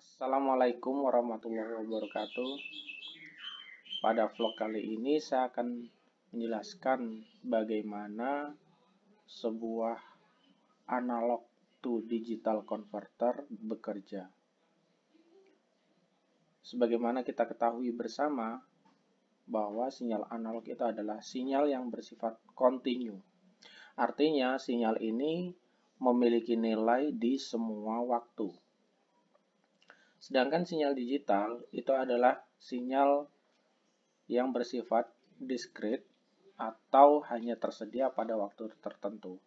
Assalamualaikum warahmatullahi wabarakatuh. Pada vlog kali ini saya akan menjelaskan bagaimana sebuah analog to digital converter bekerja. Sebagaimana kita ketahui bersama bahwa sinyal analog itu adalah sinyal yang bersifat kontinu. Artinya sinyal ini memiliki nilai di semua waktu Sedangkan sinyal digital itu adalah sinyal yang bersifat diskrit atau hanya tersedia pada waktu tertentu.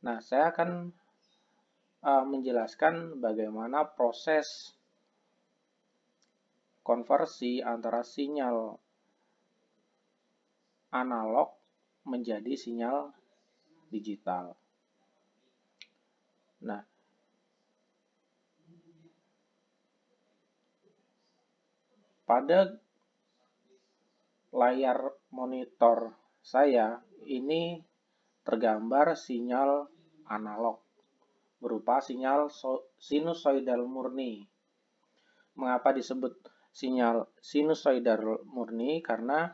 Nah, saya akan uh, menjelaskan bagaimana proses konversi antara sinyal analog menjadi sinyal digital. Nah, pada layar monitor saya ini tergambar sinyal analog berupa sinyal sinusoidal murni. Mengapa disebut sinyal sinusoidal murni? Karena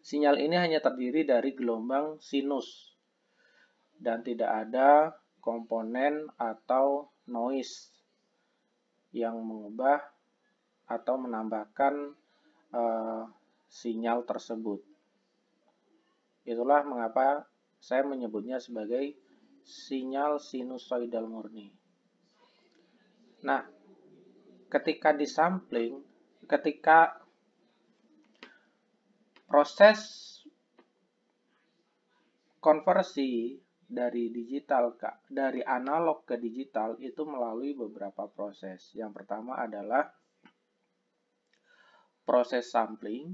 sinyal ini hanya terdiri dari gelombang sinus dan tidak ada komponen atau noise yang mengubah atau menambahkan uh, sinyal tersebut. Itulah mengapa saya menyebutnya sebagai sinyal sinusoidal murni. Nah, ketika disampling, ketika proses konversi dari digital ke dari analog ke digital itu melalui beberapa proses. Yang pertama adalah proses sampling,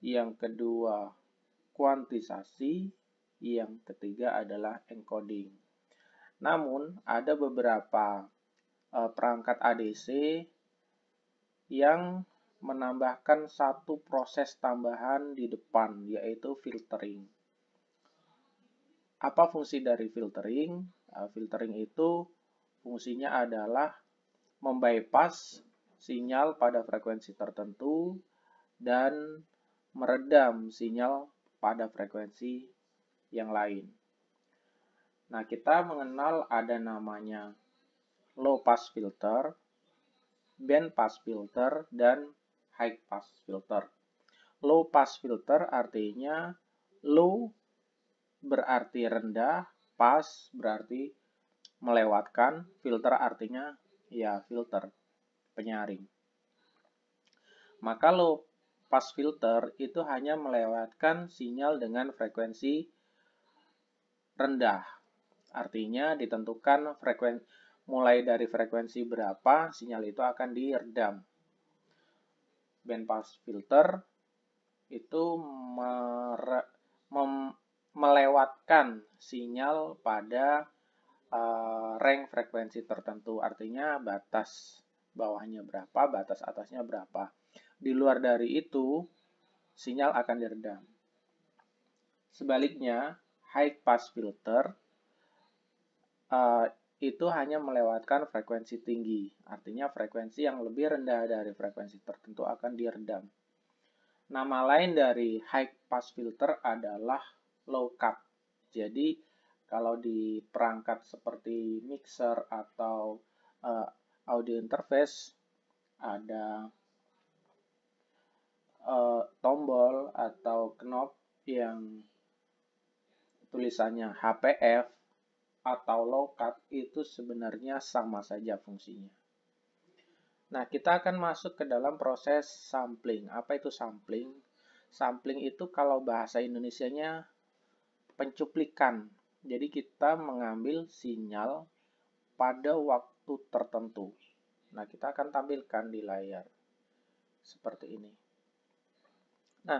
yang kedua kuantisasi, yang ketiga adalah encoding. Namun, ada beberapa uh, perangkat ADC yang menambahkan satu proses tambahan di depan, yaitu filtering. Apa fungsi dari filtering? Uh, filtering itu fungsinya adalah membypass sinyal pada frekuensi tertentu dan meredam sinyal pada frekuensi yang lain. Nah, kita mengenal ada namanya low pass filter, band pass filter, dan high pass filter. Low pass filter artinya low berarti rendah, pass berarti melewatkan, filter artinya ya filter penyaring. Maka low pas filter itu hanya melewatkan sinyal dengan frekuensi rendah. Artinya ditentukan frekuensi mulai dari frekuensi berapa sinyal itu akan diredam. Bandpass filter itu melewatkan sinyal pada uh, eh, range frekuensi tertentu, artinya batas bawahnya berapa, batas atasnya berapa. Di luar dari itu, sinyal akan diredam. Sebaliknya, high pass filter uh, itu hanya melewatkan frekuensi tinggi. Artinya frekuensi yang lebih rendah dari frekuensi tertentu akan diredam. Nama lain dari high pass filter adalah low cut. Jadi, kalau di perangkat seperti mixer atau uh, audio interface, ada uh, tombol atau knob yang tulisannya HPF atau low-cut itu sebenarnya sama saja fungsinya. Nah, kita akan masuk ke dalam proses sampling. Apa itu sampling? Sampling itu kalau bahasa Indonesianya pencuplikan. Jadi kita mengambil sinyal pada waktu waktu tertentu. Nah, kita akan tampilkan di layar seperti ini. Nah,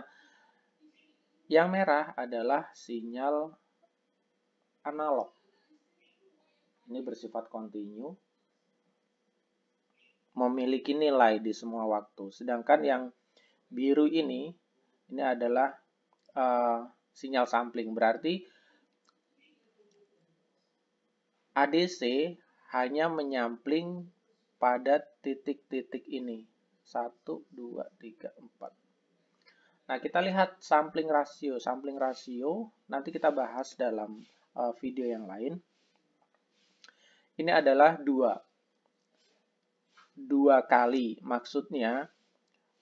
yang merah adalah sinyal analog. Ini bersifat kontinu, memiliki nilai di semua waktu. Sedangkan yang biru ini, ini adalah uh, sinyal sampling. Berarti ADC hanya menyampling pada titik-titik ini. 1, 2, 3, 4. Nah, kita lihat sampling rasio. Sampling rasio nanti kita bahas dalam uh, video yang lain. Ini adalah 2. 2 kali. Maksudnya,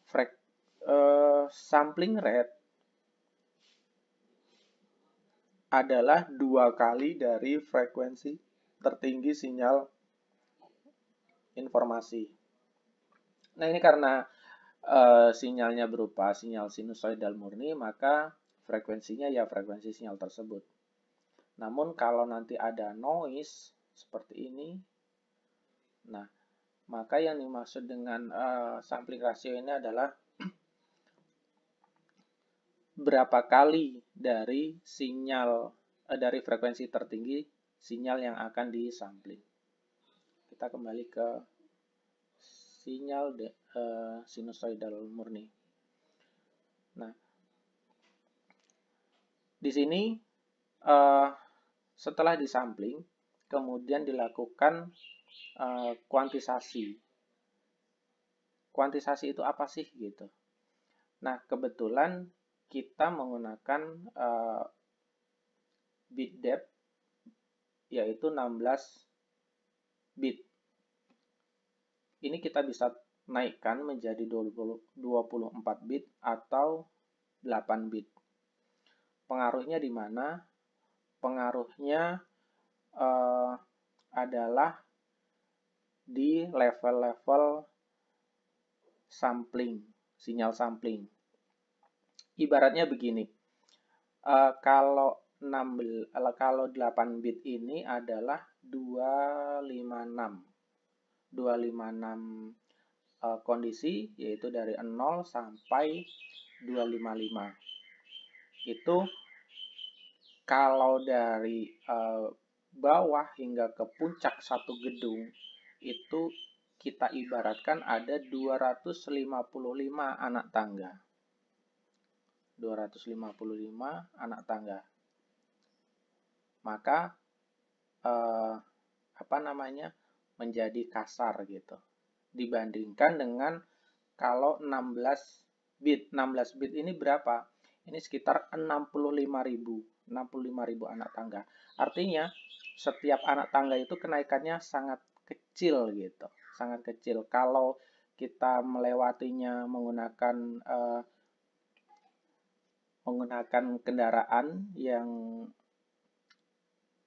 frek, uh, sampling rate adalah 2 kali dari frekuensi tertinggi sinyal informasi. Nah, ini karena e, sinyalnya berupa sinyal sinusoidal murni, maka frekuensinya ya frekuensi sinyal tersebut. Namun kalau nanti ada noise seperti ini, nah, maka yang dimaksud dengan e, sampling rasio ini adalah berapa kali dari sinyal eh, dari frekuensi tertinggi sinyal yang akan disampling. Kita kembali ke sinyal de, uh, sinusoidal murni. Nah, di sini uh, setelah disampling, kemudian dilakukan uh, kuantisasi. Kuantisasi itu apa sih gitu? Nah, kebetulan kita menggunakan uh, yaitu 16 bit. Ini kita bisa naikkan menjadi 24 bit atau 8 bit. Pengaruhnya di mana? Pengaruhnya eh, adalah di level-level sampling, sinyal sampling. Ibaratnya begini, eh, kalau 6, kalau 8 bit ini adalah 256. 256 uh, kondisi yaitu dari 0 sampai 255. Itu kalau dari uh, bawah hingga ke puncak satu gedung itu kita ibaratkan ada 255 anak tangga. 255 anak tangga maka eh, apa namanya menjadi kasar gitu dibandingkan dengan kalau 16 bit 16 bit ini berapa ini sekitar 65.000 65.000 anak tangga artinya setiap anak tangga itu kenaikannya sangat kecil gitu sangat kecil kalau kita melewatinya menggunakan eh, menggunakan kendaraan yang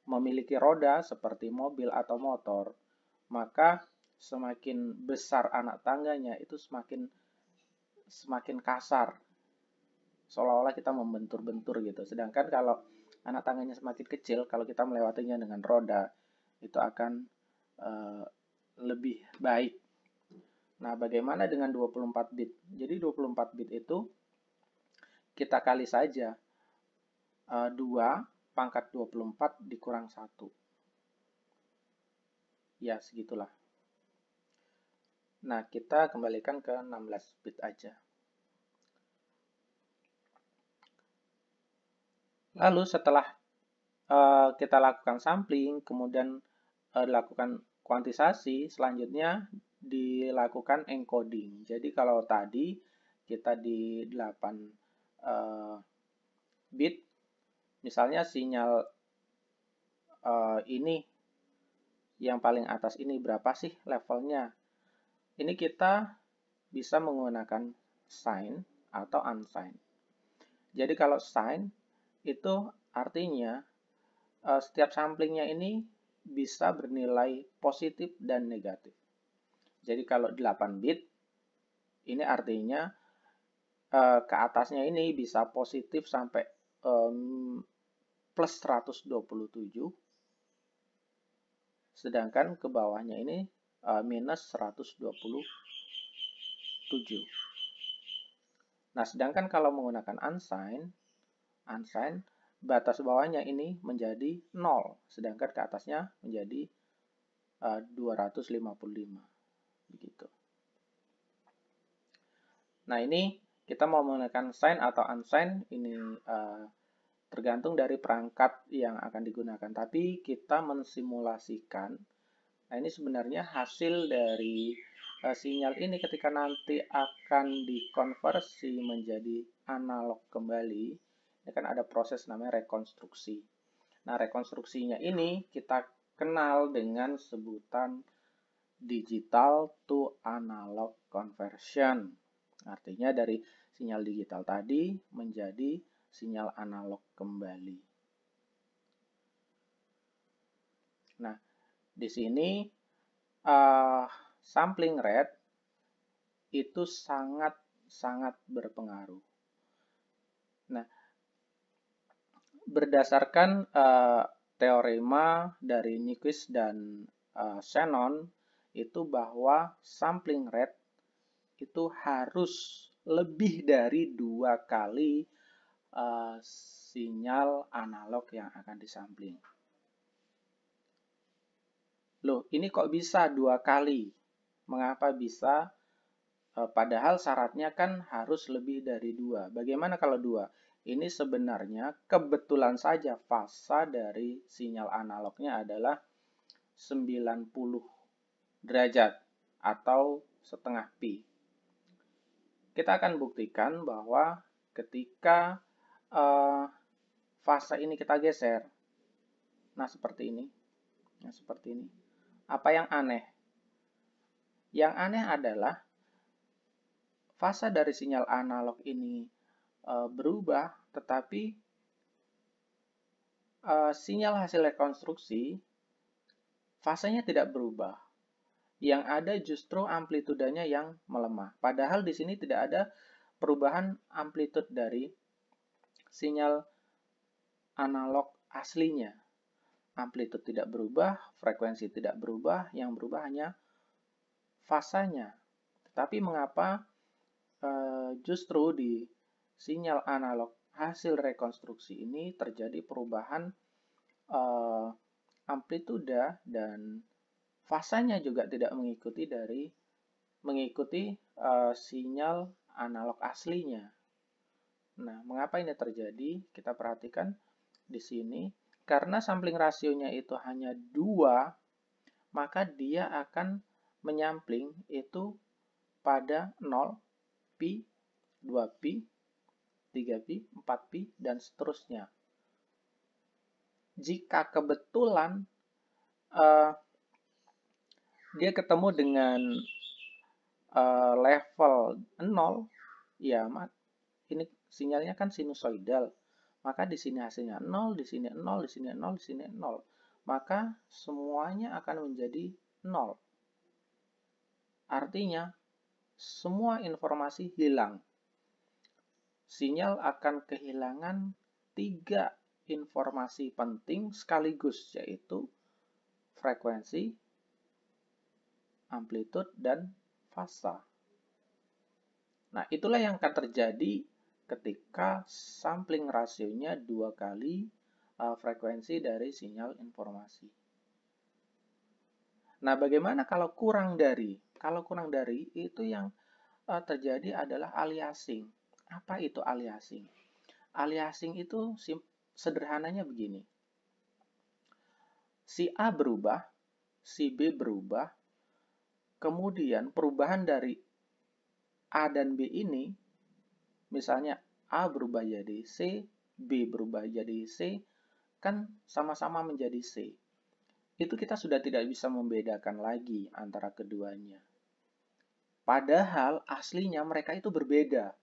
memiliki roda seperti mobil atau motor, maka semakin besar anak tangganya itu semakin semakin kasar. Seolah-olah kita membentur-bentur gitu. Sedangkan kalau anak tangganya semakin kecil, kalau kita melewatinya dengan roda, itu akan e, lebih baik. Nah, bagaimana dengan 24 bit? Jadi 24 bit itu kita kali saja eh, dua. 2 pangkat 24 dikurang 1. Ya, segitulah. Nah, kita kembalikan ke 16 bit aja. Lalu setelah uh, kita lakukan sampling, kemudian uh, eh, dilakukan kuantisasi, selanjutnya dilakukan encoding. Jadi kalau tadi kita di 8 uh, eh, bit misalnya sinyal uh, ini yang paling atas ini berapa sih levelnya ini kita bisa menggunakan sign atau unsigned jadi kalau sign itu artinya uh, setiap samplingnya ini bisa bernilai positif dan negatif. Jadi kalau 8 bit ini artinya eh, ke atasnya ini bisa positif sampai um, plus 127 sedangkan ke bawahnya ini uh, minus 127 nah sedangkan kalau menggunakan unsigned unsigned batas bawahnya ini menjadi 0 sedangkan ke atasnya menjadi eh, uh, 255 begitu nah ini kita mau menggunakan sign atau unsigned ini uh, tergantung dari perangkat yang akan digunakan. Tapi kita mensimulasikan, nah ini sebenarnya hasil dari uh, sinyal ini ketika nanti akan dikonversi menjadi analog kembali, ini kan ada proses namanya rekonstruksi. Nah rekonstruksinya ini kita kenal dengan sebutan digital to analog conversion. Artinya dari sinyal digital tadi menjadi sinyal analog kembali. Nah, di sini uh, sampling rate itu sangat sangat berpengaruh. Nah, berdasarkan uh, teorema dari Nyquist dan uh, Shannon itu bahwa sampling rate itu harus lebih dari dua kali Eh, sinyal analog yang akan disampling. Loh, ini kok bisa dua kali? Mengapa bisa? Eh, padahal syaratnya kan harus lebih dari dua. Bagaimana kalau dua? Ini sebenarnya kebetulan saja fasa dari sinyal analognya adalah 90 derajat atau setengah pi. Kita akan buktikan bahwa ketika uh, fase ini kita geser. Nah, seperti ini. Nah, seperti ini. Apa yang aneh? Yang aneh adalah fase dari sinyal analog ini uh, berubah, tetapi uh, sinyal hasil rekonstruksi fasenya tidak berubah. Yang ada justru amplitudanya yang melemah. Padahal di sini tidak ada perubahan amplitud dari sinyal analog aslinya. Amplitude tidak berubah, frekuensi tidak berubah, yang berubah hanya fasanya. Tetapi mengapa e, justru di sinyal analog hasil rekonstruksi ini terjadi perubahan e, amplitude dan fasanya juga tidak mengikuti dari mengikuti e, sinyal analog aslinya Nah, mengapa ini terjadi? Kita perhatikan di sini. Karena sampling rasionya itu hanya 2, maka dia akan menyampling itu pada 0, pi, 2pi, 3pi, 4pi, dan seterusnya. Jika kebetulan uh, dia ketemu dengan uh, level 0, ya ini sinyalnya kan sinusoidal. Maka di sini hasilnya 0, di sini 0, di sini 0, di sini 0. Maka semuanya akan menjadi 0. Artinya, semua informasi hilang. Sinyal akan kehilangan tiga informasi penting sekaligus, yaitu frekuensi, amplitude, dan fasa. Nah, itulah yang akan terjadi ketika sampling rasionya dua kali uh, frekuensi dari sinyal informasi. Nah, bagaimana kalau kurang dari? Kalau kurang dari itu yang uh, terjadi adalah aliasing. Apa itu aliasing? Aliasing itu sederhananya begini. Si A berubah, si B berubah, kemudian perubahan dari A dan B ini Misalnya A berubah jadi C, B berubah jadi C, kan sama-sama menjadi C. Itu kita sudah tidak bisa membedakan lagi antara keduanya. Padahal aslinya mereka itu berbeda.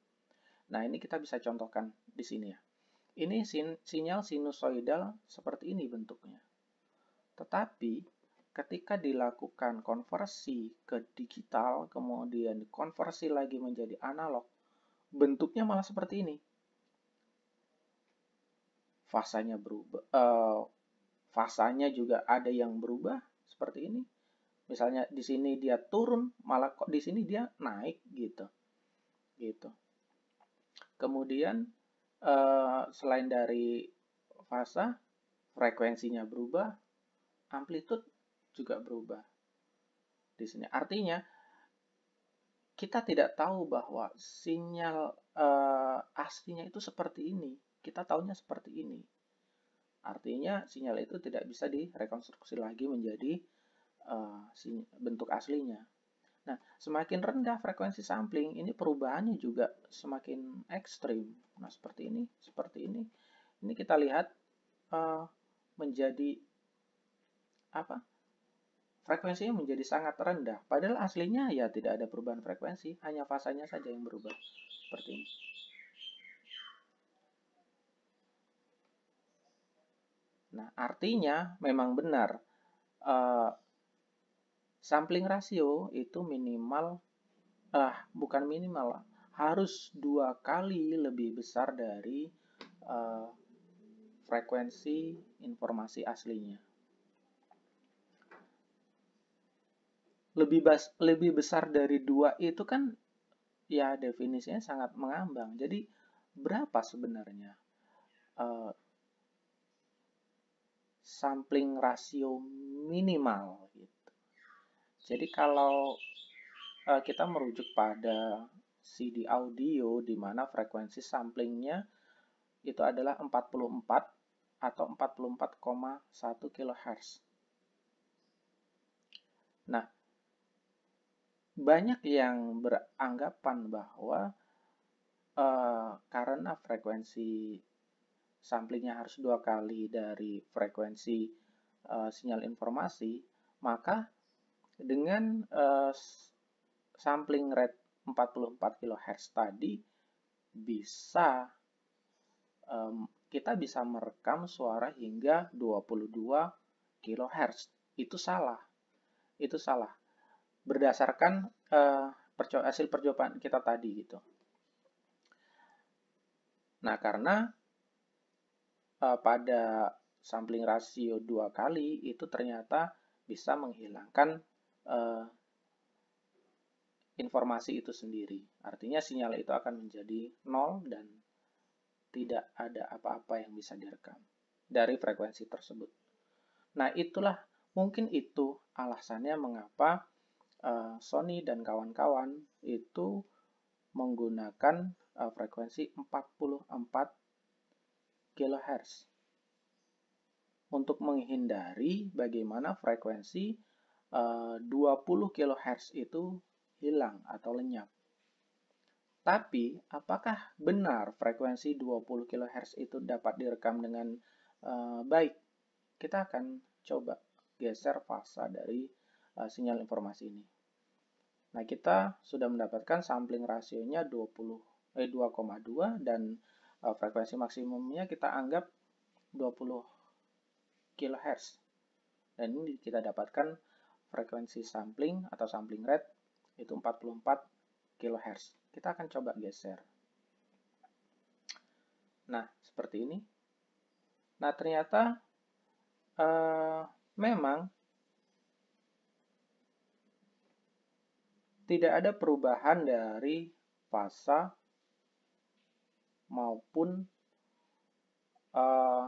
Nah, ini kita bisa contohkan di sini ya. Ini sin sinyal sinusoidal seperti ini bentuknya. Tetapi ketika dilakukan konversi ke digital, kemudian dikonversi lagi menjadi analog, bentuknya malah seperti ini. Fasanya berubah, uh, fasanya juga ada yang berubah seperti ini. Misalnya di sini dia turun, malah kok di sini dia naik gitu, gitu. Kemudian uh, selain dari fasa, frekuensinya berubah, amplitude juga berubah. Di sini artinya kita tidak tahu bahwa sinyal uh, aslinya itu seperti ini. Kita tahunya seperti ini. Artinya sinyal itu tidak bisa direkonstruksi lagi menjadi uh, bentuk aslinya. Nah, semakin rendah frekuensi sampling, ini perubahannya juga semakin ekstrim. Nah, seperti ini, seperti ini. Ini kita lihat uh, menjadi apa? Frekuensinya menjadi sangat rendah, padahal aslinya ya tidak ada perubahan frekuensi, hanya fasanya saja yang berubah. Seperti ini. Nah, artinya memang benar. Uh, sampling rasio itu minimal, uh, bukan minimal, harus dua kali lebih besar dari uh, frekuensi informasi aslinya. lebih bas, lebih besar dari dua itu kan ya definisinya sangat mengambang. Jadi berapa sebenarnya uh, sampling rasio minimal gitu. Jadi kalau uh, kita merujuk pada CD audio di mana frekuensi samplingnya itu adalah 44 atau 44,1 kHz. Nah, banyak yang beranggapan bahwa uh, karena frekuensi samplingnya harus dua kali dari frekuensi uh, sinyal informasi, maka dengan uh, sampling rate 44 kHz tadi bisa um, kita bisa merekam suara hingga 22 kHz. Itu salah. Itu salah berdasarkan uh, hasil percobaan kita tadi gitu. Nah, karena uh, pada sampling rasio dua kali itu ternyata bisa menghilangkan uh, informasi itu sendiri. Artinya sinyal itu akan menjadi nol dan tidak ada apa-apa yang bisa direkam dari frekuensi tersebut. Nah, itulah mungkin itu alasannya mengapa Eh, Sony dan kawan-kawan itu menggunakan uh, frekuensi 44 kHz untuk menghindari bagaimana frekuensi uh, 20 kHz itu hilang atau lenyap. Tapi, apakah benar frekuensi 20 kHz itu dapat direkam dengan uh, baik? Kita akan coba geser fasa dari Eh, sinyal informasi ini. Nah, kita sudah mendapatkan sampling rasionya 20 eh 2,2 dan uh, frekuensi maksimumnya kita anggap 20 kHz. Dan ini kita dapatkan frekuensi sampling atau sampling rate itu 44 kHz. Kita akan coba geser. Nah, seperti ini. Nah, ternyata uh, memang tidak ada perubahan dari fasa maupun uh,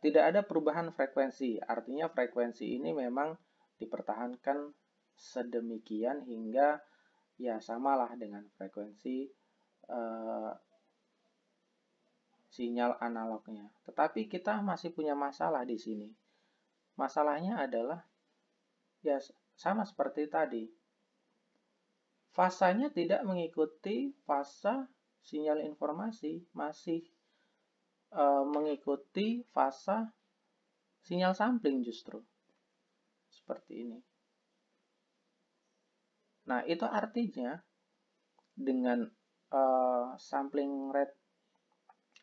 tidak ada perubahan frekuensi. Artinya frekuensi ini memang dipertahankan sedemikian hingga ya samalah dengan frekuensi uh, sinyal analognya. Tetapi kita masih punya masalah di sini. Masalahnya adalah ya sama seperti tadi. Fasanya tidak mengikuti fasa sinyal informasi, masih e, mengikuti fasa sinyal sampling justru. Seperti ini. Nah, itu artinya dengan e, sampling rate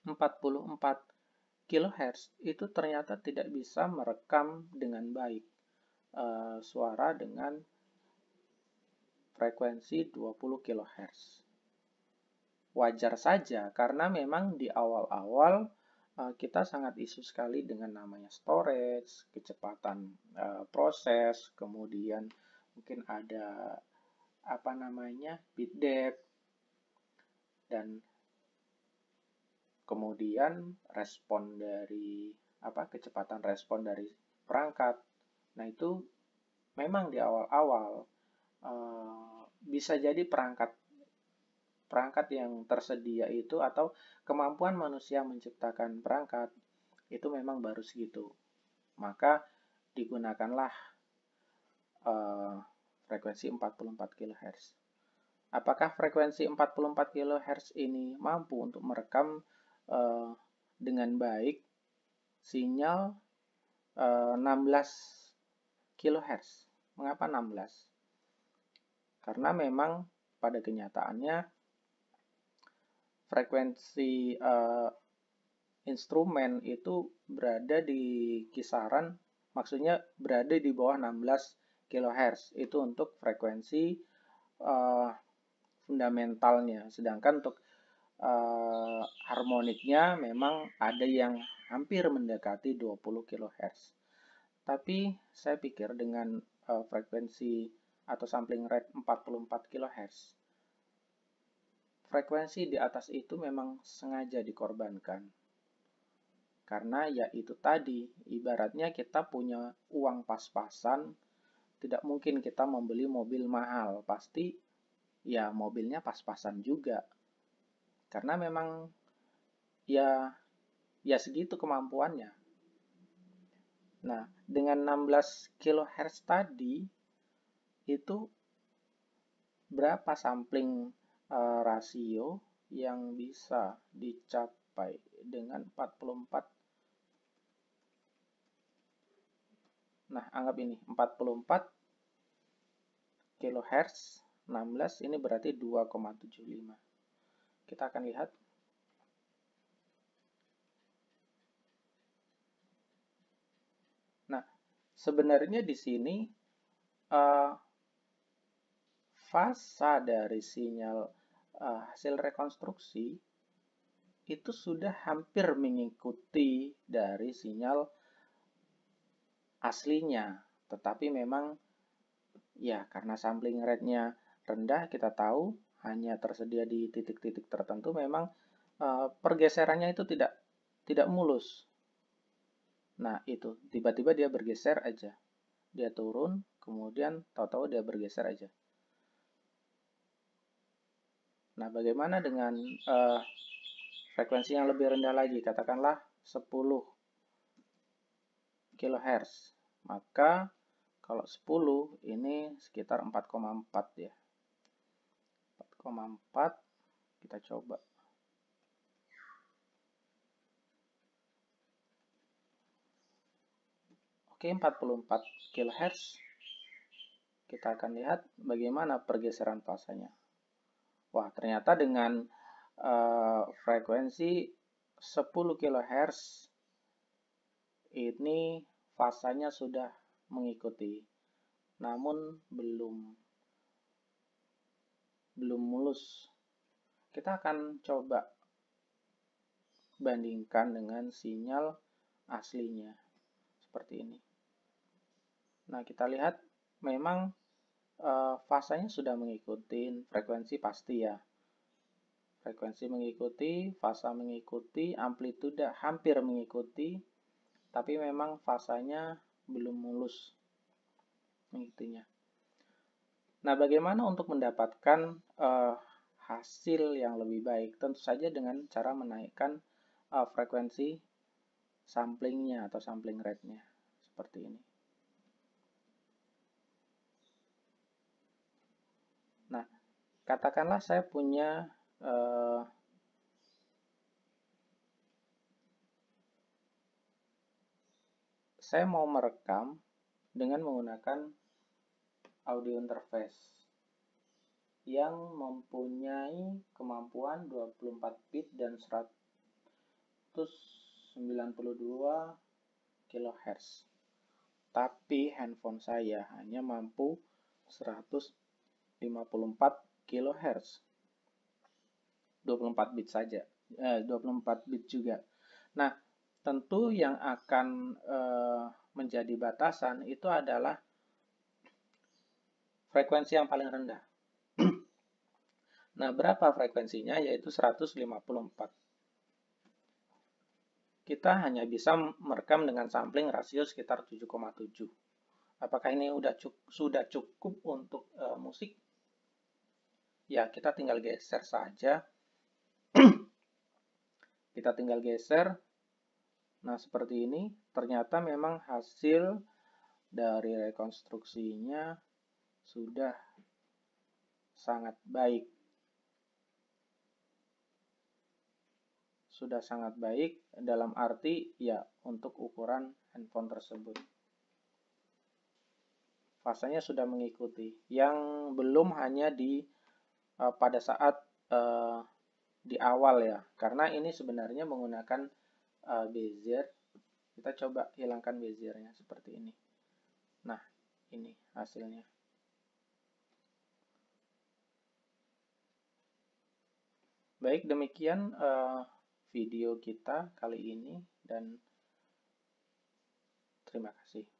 44 kHz itu ternyata tidak bisa merekam dengan baik. Eh, suara dengan frekuensi 20 kHz. Wajar saja karena memang di awal-awal eh, kita sangat isu sekali dengan namanya storage, kecepatan eh, proses, kemudian mungkin ada apa namanya bit depth dan kemudian respon dari apa kecepatan respon dari perangkat Nah itu memang di awal-awal uh, bisa jadi perangkat perangkat yang tersedia itu atau kemampuan manusia menciptakan perangkat itu memang baru segitu. Maka digunakanlah uh, frekuensi 44 kHz. Apakah frekuensi 44 kHz ini mampu untuk merekam uh, dengan baik sinyal uh, 16 kHz. Mengapa 16? Karena memang pada kenyataannya frekuensi uh, instrumen itu berada di kisaran maksudnya berada di bawah 16 kHz itu untuk frekuensi uh, fundamentalnya sedangkan untuk uh, harmoniknya memang ada yang hampir mendekati 20 kHz tapi saya pikir dengan uh, frekuensi atau sampling rate 44 kHz, frekuensi di atas itu memang sengaja dikorbankan. Karena ya itu tadi, ibaratnya kita punya uang pas-pasan, tidak mungkin kita membeli mobil mahal, pasti ya mobilnya pas-pasan juga. Karena memang ya ya segitu kemampuannya. Nah, dengan 16 kHz tadi itu berapa sampling uh, rasio yang bisa dicapai dengan 44 nah anggap ini 44 kHz 16 ini berarti 2,75 kita akan lihat sebenarnya di sini uh, eh, fasa dari sinyal uh, hasil rekonstruksi itu sudah hampir mengikuti dari sinyal aslinya. Tetapi memang ya karena sampling rate-nya rendah kita tahu hanya tersedia di titik-titik tertentu memang uh, pergeserannya itu tidak tidak mulus. Nah, itu. Tiba-tiba dia bergeser aja. Dia turun, kemudian tahu-tahu dia bergeser aja. Nah, bagaimana dengan uh, frekuensi yang lebih rendah lagi? Katakanlah 10 kHz. Maka, kalau 10 ini sekitar 4,4 ya. 4,4 kita coba 44 kHz, kita akan lihat bagaimana pergeseran fasanya. Wah, ternyata dengan uh, frekuensi 10 kHz ini fasanya sudah mengikuti namun belum belum mulus kita akan coba bandingkan dengan sinyal aslinya seperti ini Nah, kita lihat memang e, fasenya sudah mengikuti frekuensi pasti ya. Frekuensi mengikuti, fasa mengikuti, amplitude hampir mengikuti, tapi memang fasanya belum mulus mengikutinya. Nah, bagaimana untuk mendapatkan e, hasil yang lebih baik? Tentu saja dengan cara menaikkan e, frekuensi samplingnya atau sampling rate-nya seperti ini. katakanlah saya punya eh, saya mau merekam dengan menggunakan audio interface yang mempunyai kemampuan 24 bit dan 192 kHz. Tapi handphone saya hanya mampu 154 kilohertz 24 bit saja eh, 24 bit juga nah tentu yang akan eh, menjadi batasan itu adalah frekuensi yang paling rendah nah berapa frekuensinya yaitu 154 kita hanya bisa merekam dengan sampling rasio sekitar 7,7 apakah ini sudah cukup untuk eh, musik ya kita tinggal geser saja. kita tinggal geser. Nah, seperti ini. Ternyata memang hasil dari rekonstruksinya sudah sangat baik. Sudah sangat baik dalam arti ya untuk ukuran handphone tersebut. Fasanya sudah mengikuti. Yang belum hanya di uh, pada saat uh, di awal ya karena ini sebenarnya menggunakan uh, bezier kita coba hilangkan beziernya seperti ini nah ini hasilnya baik demikian uh, video kita kali ini dan terima kasih